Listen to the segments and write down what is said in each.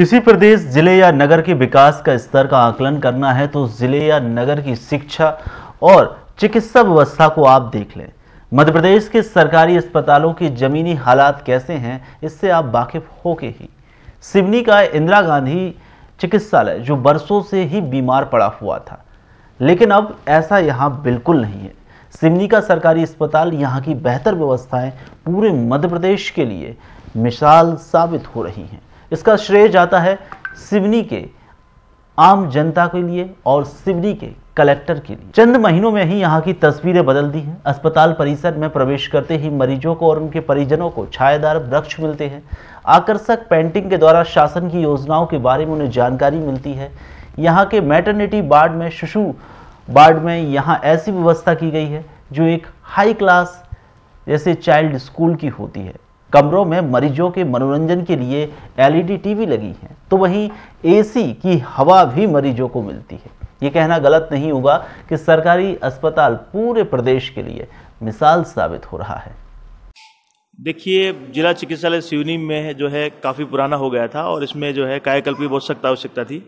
किसी प्रदेश जिले या नगर के विकास का स्तर का आकलन करना है तो जिले या नगर की शिक्षा और चिकित्सा व्यवस्था को आप देख लें मध्य प्रदेश के सरकारी अस्पतालों की जमीनी हालात कैसे हैं इससे आप वाकिफ होके ही सिवनी का इंदिरा गांधी चिकित्सालय जो बरसों से ही बीमार पड़ा हुआ था लेकिन अब ऐसा यहाँ बिल्कुल नहीं है सिवनी का सरकारी अस्पताल यहाँ की बेहतर व्यवस्थाएं पूरे मध्य प्रदेश के लिए मिसाल साबित हो रही हैं इसका श्रेय जाता है सिवनी के आम जनता के लिए और सिवनी के कलेक्टर के लिए चंद महीनों में ही यहाँ की तस्वीरें बदल दी हैं अस्पताल परिसर में प्रवेश करते ही मरीजों को और उनके परिजनों को छायादार वृक्ष मिलते हैं आकर्षक पेंटिंग के द्वारा शासन की योजनाओं के बारे में उन्हें जानकारी मिलती है यहाँ के मैटर्निटी वार्ड में शिशु वार्ड में यहाँ ऐसी व्यवस्था की गई है जो एक हाई क्लास जैसे चाइल्ड स्कूल की होती है कमरों में मरीजों के मनोरंजन के लिए एलईडी टीवी लगी है तो वहीं एसी की हवा भी मरीजों को मिलती है ये कहना गलत नहीं होगा कि सरकारी अस्पताल पूरे प्रदेश के लिए मिसाल साबित हो रहा है देखिए जिला चिकित्सालय सिवनी में जो है काफ़ी पुराना हो गया था और इसमें जो है कायाकल्प की बहुत सख्त आवश्यकता थी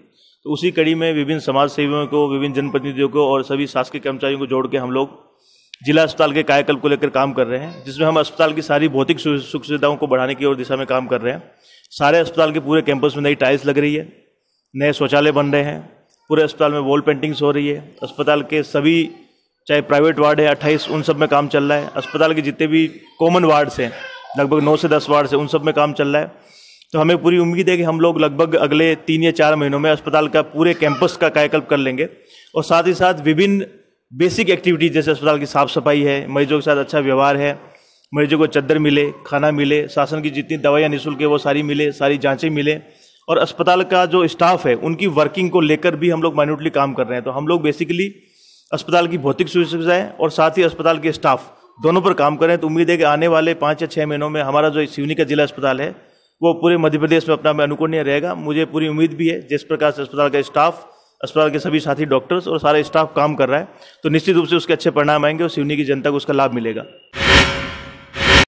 तो उसी कड़ी में विभिन्न समाज सेवियों को विभिन्न जनप्रतिनिधियों को और सभी शासकीय कर्मचारियों को जोड़ के हम लोग जिला अस्पताल के कायाकल्प को लेकर काम कर रहे हैं जिसमें हम अस्पताल की सारी भौतिक सुख सुविधाओं को बढ़ाने की ओर दिशा में काम कर रहे हैं सारे अस्पताल के पूरे कैंपस में नई टाइल्स लग रही है नए शौचालय बन रहे हैं पूरे अस्पताल में वॉल पेंटिंग्स हो रही है अस्पताल के सभी चाहे प्राइवेट वार्ड है अट्ठाईस उन सब में काम चल रहा है अस्पताल के जितने भी कॉमन वार्ड्स हैं लगभग नौ से दस वार्ड्स हैं उन सब में काम चल रहा है तो हमें पूरी उम्मीद है कि हम लोग लगभग अगले तीन या चार महीनों में अस्पताल का पूरे कैंपस का कायाकल्प कर लेंगे और साथ ही साथ विभिन्न बेसिक एक्टिविटीज जैसे अस्पताल की साफ़ सफाई है मरीजों के साथ अच्छा व्यवहार है मरीजों को चद्दर मिले खाना मिले शासन की जितनी दवाइयाँ निःशुल्क है वो सारी मिले सारी जाँचें मिले और अस्पताल का जो स्टाफ है उनकी वर्किंग को लेकर भी हम लोग माइन्यूटली काम कर रहे हैं तो हम लोग बेसिकली अस्पताल की भौतिक सुविधाएं और साथ ही अस्पताल के स्टाफ दोनों पर काम करें तो उम्मीद है कि आने वाले पाँच या छः महीनों में हमारा जो सिवनी का जिला अस्पताल है वो पूरे मध्य प्रदेश में अपना में अनुकरणीय रहेगा मुझे पूरी उम्मीद भी है जिस प्रकार से अस्पताल का स्टाफ अस्पताल के सभी साथी डॉक्टर्स और सारा स्टाफ काम कर रहा है तो निश्चित रूप से उसके अच्छे परिणाम आएंगे और सिवनी की जनता को उसका लाभ मिलेगा